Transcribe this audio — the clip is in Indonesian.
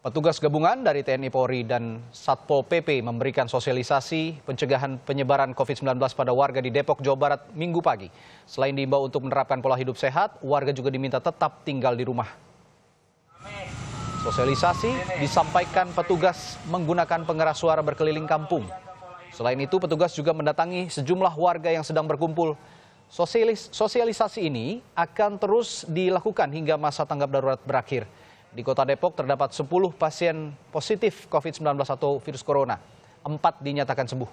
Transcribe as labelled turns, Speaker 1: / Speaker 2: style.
Speaker 1: Petugas gabungan dari TNI Polri dan Satpol PP memberikan sosialisasi pencegahan penyebaran COVID-19 pada warga di Depok, Jawa Barat minggu pagi. Selain diimbau untuk menerapkan pola hidup sehat, warga juga diminta tetap tinggal di rumah. Sosialisasi disampaikan petugas menggunakan pengeras suara berkeliling kampung. Selain itu, petugas juga mendatangi sejumlah warga yang sedang berkumpul. Sosialis sosialisasi ini akan terus dilakukan hingga masa tanggap darurat berakhir. Di kota Depok terdapat 10 pasien positif COVID-19 atau virus corona. Empat dinyatakan sembuh.